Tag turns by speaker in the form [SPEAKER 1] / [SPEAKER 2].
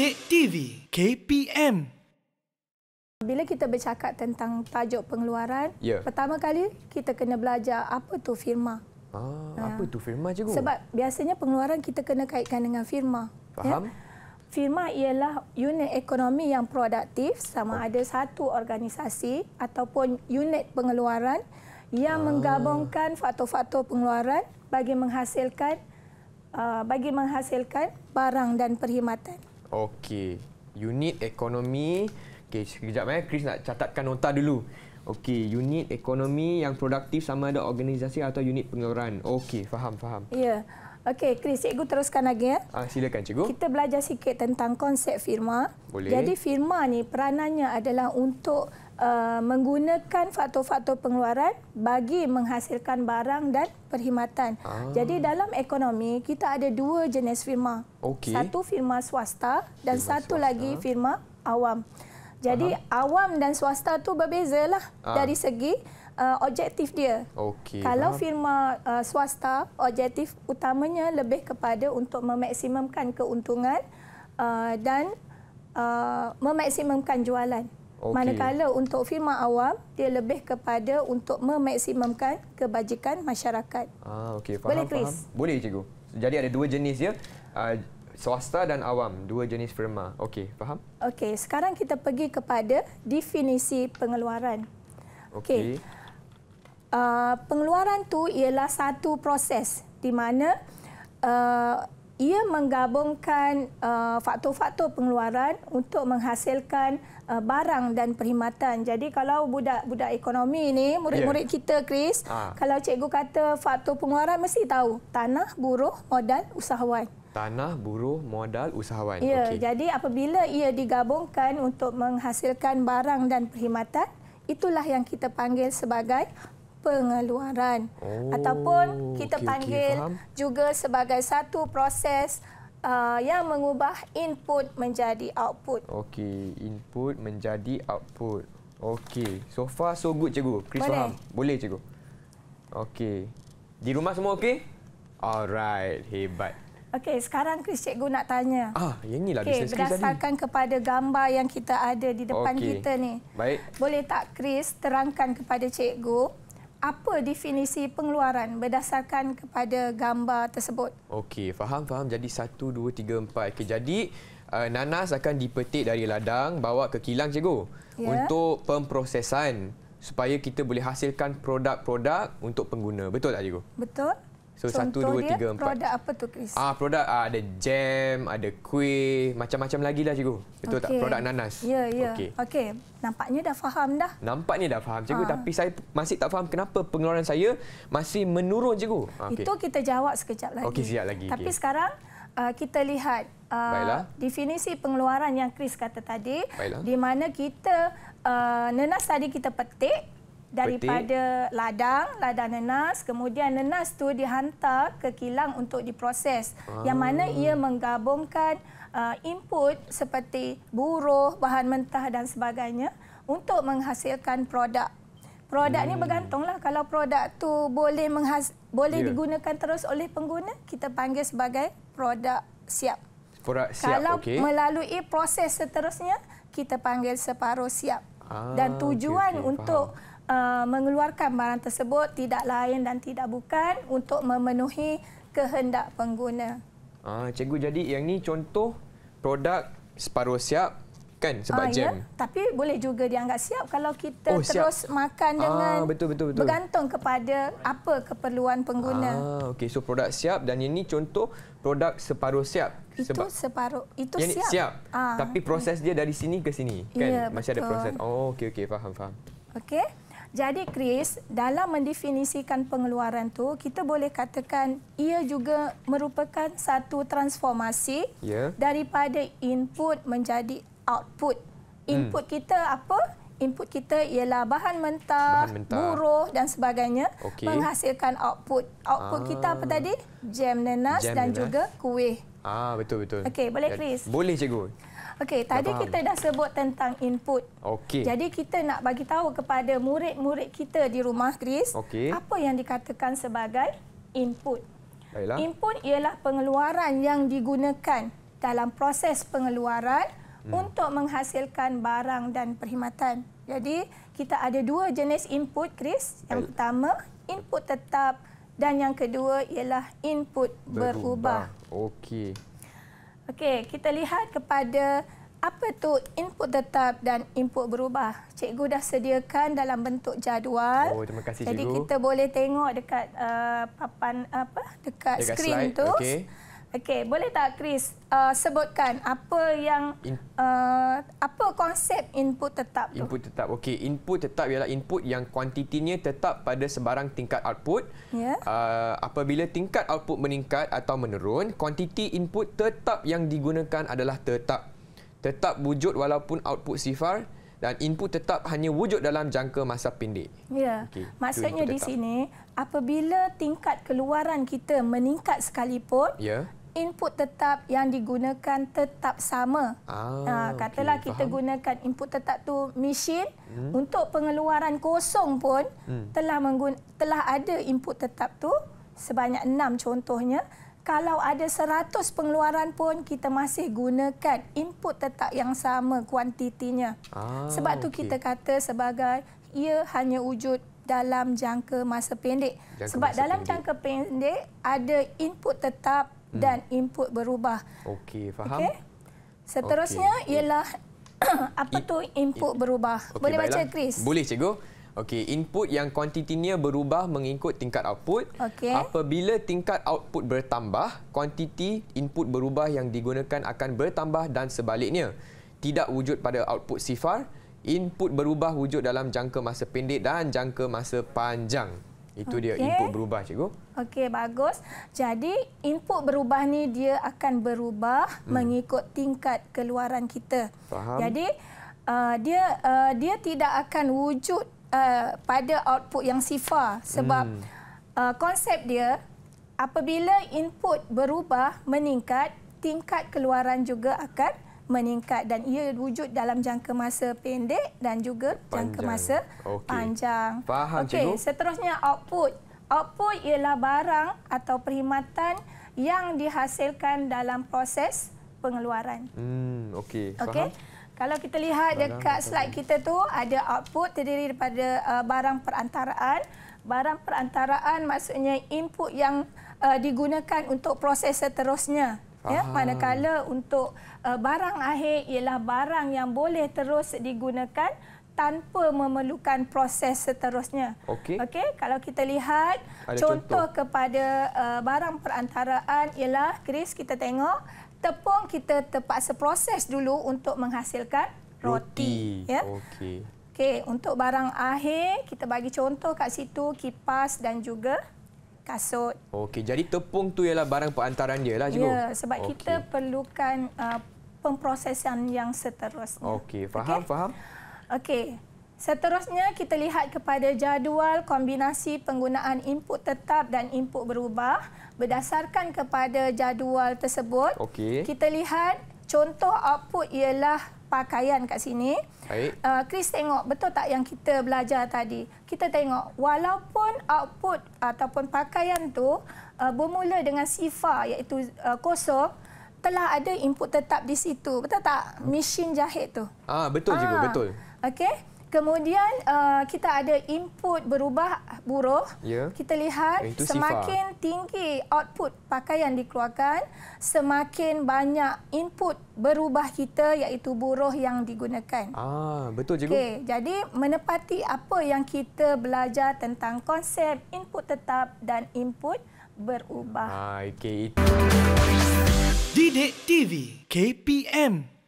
[SPEAKER 1] Dek TV KPM
[SPEAKER 2] Bila kita bercakap tentang tajuk pengeluaran, yeah. pertama kali kita kena belajar apa tu firma.
[SPEAKER 1] Ah, ha. apa tu firma cikgu? Sebab
[SPEAKER 2] biasanya pengeluaran kita kena kaitkan dengan firma. Ya. Faham? Ya? Firma ialah unit ekonomi yang produktif sama oh. ada satu organisasi ataupun unit pengeluaran yang ah. menggabungkan faktor-faktor pengeluaran bagi menghasilkan uh, bagi menghasilkan barang dan perkhidmatan.
[SPEAKER 1] Okey. Unit ekonomi. Okey, sekejap eh. Chris nak catatkan nota dulu. Okey, unit ekonomi yang produktif sama ada organisasi atau unit pengeluaran. Okey, faham, faham.
[SPEAKER 2] Ya. Yeah. Okey, Chris, cikgu teruskan lagi. Ya.
[SPEAKER 1] Ah, silakan, cikgu. Kita
[SPEAKER 2] belajar sikit tentang konsep firma. Boleh. Jadi firma ni peranannya adalah untuk Uh, menggunakan faktor-faktor pengeluaran bagi menghasilkan barang dan perkhidmatan. Ah. Jadi dalam ekonomi kita ada dua jenis firma. Okay. Satu firma swasta dan firma satu swasta. lagi firma awam. Jadi Aha. awam dan swasta tu berbezalah ah. dari segi Uh, objektif dia. Okay, Kalau firma uh, swasta, objektif utamanya lebih kepada untuk memaksimumkan keuntungan uh, dan uh, memaksimumkan jualan. Okay. Manakala untuk firma awam, dia lebih kepada untuk memaksimumkan kebajikan masyarakat.
[SPEAKER 1] Ah, okay. faham, Boleh, Chris? Faham. Boleh, Cikgu. Jadi ada dua jenis ya. Uh, swasta dan awam, dua jenis firma. Okey, faham?
[SPEAKER 2] Okey, sekarang kita pergi kepada definisi pengeluaran. Okey. Okay. Uh, ah, pengeluaran tu ialah satu proses di mana uh, ia menggabungkan uh, faktor-faktor pengeluaran untuk menghasilkan uh, barang dan perkhidmatan. Jadi kalau budak-budak ekonomi ini, murid-murid yeah. kita Chris, ha. kalau cikgu kata faktor pengeluaran mesti tahu tanah, buruh, modal, usahawan.
[SPEAKER 1] Tanah, buruh, modal, usahawan. Ya, yeah, okay. jadi
[SPEAKER 2] apabila ia digabungkan untuk menghasilkan barang dan perkhidmatan, itulah yang kita panggil sebagai pengeluaran oh, ataupun kita okay, panggil okay, juga sebagai satu proses uh, yang mengubah input menjadi output.
[SPEAKER 1] Okey, input menjadi output. Okey, so far so good cikgu. Chris Boleh. faham. Boleh cikgu. Okey. Di rumah semua okey? Alright, hebat.
[SPEAKER 2] Okey, sekarang Chris cikgu nak tanya. Ah,
[SPEAKER 1] yang inilah okay, bisnes Chris tadi. Berdasarkan
[SPEAKER 2] kepada gambar yang kita ada di depan okay. kita ni. Baik. Boleh tak Chris terangkan kepada cikgu apa definisi pengeluaran berdasarkan kepada gambar tersebut.
[SPEAKER 1] Okey, faham, faham. Jadi satu, dua, tiga, empat. Okay, jadi uh, nanas akan dipetik dari ladang, bawa ke kilang, cikgu. Yeah. Untuk pemprosesan supaya kita boleh hasilkan produk-produk untuk pengguna. Betul tak, cikgu?
[SPEAKER 2] Betul. So Contoh satu, dua, tiga, empat. produk apa tu Chris? Ah
[SPEAKER 1] produk ah, ada jam, ada kuih, macam-macam lagi lah cikgu. Betul okay. tak? Produk nanas. Ya, yeah, ya. Yeah. Okey.
[SPEAKER 2] Okay. Nampaknya dah faham dah.
[SPEAKER 1] Nampaknya dah faham cikgu. Ha. Tapi saya masih tak faham kenapa pengeluaran saya masih menurun cikgu. Ah, okay. Itu
[SPEAKER 2] kita jawab sekejap lagi. Okey,
[SPEAKER 1] siap lagi. Tapi okay. sekarang
[SPEAKER 2] uh, kita lihat uh, definisi pengeluaran yang Chris kata tadi. Baiklah. Di mana kita, uh, nanas tadi kita petik daripada Petik. ladang, ladang nenas, kemudian nenas tu dihantar ke kilang untuk diproses. Ah. Yang mana ia menggabungkan uh, input seperti buruh, bahan mentah dan sebagainya untuk menghasilkan produk.
[SPEAKER 1] Produk hmm. ni bergantunglah
[SPEAKER 2] kalau produk tu boleh menghas- boleh yeah. digunakan terus oleh pengguna, kita panggil sebagai produk siap.
[SPEAKER 1] Produk siap, Kalau okay. melalui
[SPEAKER 2] proses seterusnya, kita panggil separuh siap.
[SPEAKER 1] Ah, dan tujuan okay, okay, untuk
[SPEAKER 2] uh, mengeluarkan barang tersebut tidak lain dan tidak bukan untuk memenuhi kehendak pengguna.
[SPEAKER 1] Ah, cikgu jadi yang ni contoh produk separuh siap kan sebab ah, ya, jam. Ya?
[SPEAKER 2] Tapi boleh juga dianggap siap kalau kita oh, siap. terus makan ah, dengan ah, betul, betul, betul. bergantung kepada apa keperluan pengguna. Ah,
[SPEAKER 1] okey. So produk siap dan ini contoh produk separuh siap.
[SPEAKER 2] Itu separuh itu siap. siap. Ah. Tapi proses
[SPEAKER 1] dia dari sini ke sini kan ya, masih betul. ada proses. Oh, okey okey faham faham.
[SPEAKER 2] Okey. Jadi Chris, dalam mendefinisikan pengeluaran tu, kita boleh katakan ia juga merupakan satu transformasi yeah. daripada input menjadi output. Hmm. Input hmm. kita apa? Input kita ialah bahan mentah, bahan mentah. buruh dan sebagainya okay. menghasilkan output. Output ah. kita apa ah. tadi? Jam nenas Jam dan nenas. juga kuih.
[SPEAKER 1] Ah, betul betul. Okey, boleh Chris? Boleh cikgu.
[SPEAKER 2] Okey, tadi kita dah sebut tentang input. Okey. Jadi kita nak bagi tahu kepada murid-murid kita di rumah Chris, okay. apa yang dikatakan sebagai input? Baiklah. Input ialah pengeluaran yang digunakan dalam proses pengeluaran hmm. untuk menghasilkan barang dan perkhidmatan. Jadi, kita ada dua jenis input, Chris. Yang pertama, input tetap dan yang kedua ialah input berubah.
[SPEAKER 1] berubah. Okey.
[SPEAKER 2] Okey, kita lihat kepada apa tu input tetap dan input berubah. Cikgu dah sediakan dalam bentuk jadual. Oh, terima kasih Jadi cikgu. Jadi kita boleh tengok dekat uh, papan apa? Dekat, dekat skrin tu. Okey. Okey, boleh tak Chris uh, sebutkan apa yang uh, apa konsep input tetap tu?
[SPEAKER 1] Input tetap. Okey, input tetap ialah input yang kuantitinya tetap pada sebarang tingkat output. Yeah. Uh, apabila tingkat output meningkat atau menurun, kuantiti input tetap yang digunakan adalah tetap. Tetap wujud walaupun output sifar dan input tetap hanya wujud dalam jangka masa pendek. Ya. Okay. Maksudnya di sini
[SPEAKER 2] apabila tingkat keluaran kita meningkat sekalipun, ya input tetap yang digunakan tetap sama. Ah, ha, katalah okay, kita faham. gunakan input tetap tu mesin hmm. untuk pengeluaran kosong pun hmm. telah mengguna, telah ada input tetap tu sebanyak enam contohnya. Kalau ada seratus pengeluaran pun kita masih gunakan input tetap yang sama kuantitinya. Ah, Sebab okay. tu kita kata sebagai ia hanya wujud dalam jangka masa pendek. Jangka Sebab masa dalam pendek. jangka pendek ada input tetap Hmm. dan input berubah. Okey, faham. Okay? Seterusnya okay. ialah apa tu input berubah? Okay, Boleh baca Chris? Boleh
[SPEAKER 1] cikgu. Okey, input yang kuantitinya berubah mengikut tingkat output. Okay. Apabila tingkat output bertambah, kuantiti input berubah yang digunakan akan bertambah dan sebaliknya. Tidak wujud pada output sifar, input berubah wujud dalam jangka masa pendek dan jangka masa panjang. Itu okay. dia input berubah cikgu.
[SPEAKER 2] Okey bagus. Jadi input berubah ni dia akan berubah hmm. mengikut tingkat keluaran kita. Faham. Jadi uh, dia uh, dia tidak akan wujud uh, pada output yang sifar sebab hmm. uh, konsep dia apabila input berubah meningkat tingkat keluaran juga akan meningkat dan ia wujud dalam jangka masa pendek dan juga panjang. jangka masa okay. panjang. Faham, okay. Cikgu? Seterusnya, output. Output ialah barang atau perkhidmatan yang dihasilkan dalam proses pengeluaran.
[SPEAKER 1] Hmm, Okey, faham. Okay.
[SPEAKER 2] Kalau kita lihat barang dekat slide barang. kita tu ada output terdiri daripada uh, barang perantaraan. Barang perantaraan maksudnya input yang uh, digunakan untuk proses seterusnya. Ya, manakala untuk uh, barang akhir ialah barang yang boleh terus digunakan tanpa memerlukan proses seterusnya. Okey. Okey, kalau kita lihat contoh, contoh kepada uh, barang perantaraan ialah Chris kita tengok tepung kita terpaksa proses dulu untuk menghasilkan roti. roti. Ya. Okey. Okey, untuk barang akhir kita bagi contoh kat situ kipas dan juga kasut.
[SPEAKER 1] Okey, jadi tepung tu ialah barang perantaran dia lah, cikgu. Ya, sebab okay. kita
[SPEAKER 2] perlukan uh, pemprosesan yang seterusnya.
[SPEAKER 1] Okey, faham, okay? faham.
[SPEAKER 2] Okey. Seterusnya kita lihat kepada jadual kombinasi penggunaan input tetap dan input berubah berdasarkan kepada jadual tersebut. Okey, Kita lihat Contoh output ialah pakaian kat sini. Ah, Chris uh, tengok betul tak yang kita belajar tadi. Kita tengok walaupun output ataupun pakaian tu uh, bermula dengan sifar iaitu uh, kosong, telah ada input tetap di situ. Betul tak? Mesin jahit tu.
[SPEAKER 1] Ah betul ha. juga, betul.
[SPEAKER 2] Okey. Kemudian uh, kita ada input berubah buruh. Yeah. Kita lihat Into semakin sifar. tinggi output pakaian dikeluarkan, semakin banyak input berubah kita iaitu buruh yang digunakan.
[SPEAKER 1] Ah, betul cikgu. Okey,
[SPEAKER 2] jadi menepati apa yang kita belajar tentang konsep input tetap dan input berubah. Ah, okey. Didik
[SPEAKER 1] TV KPM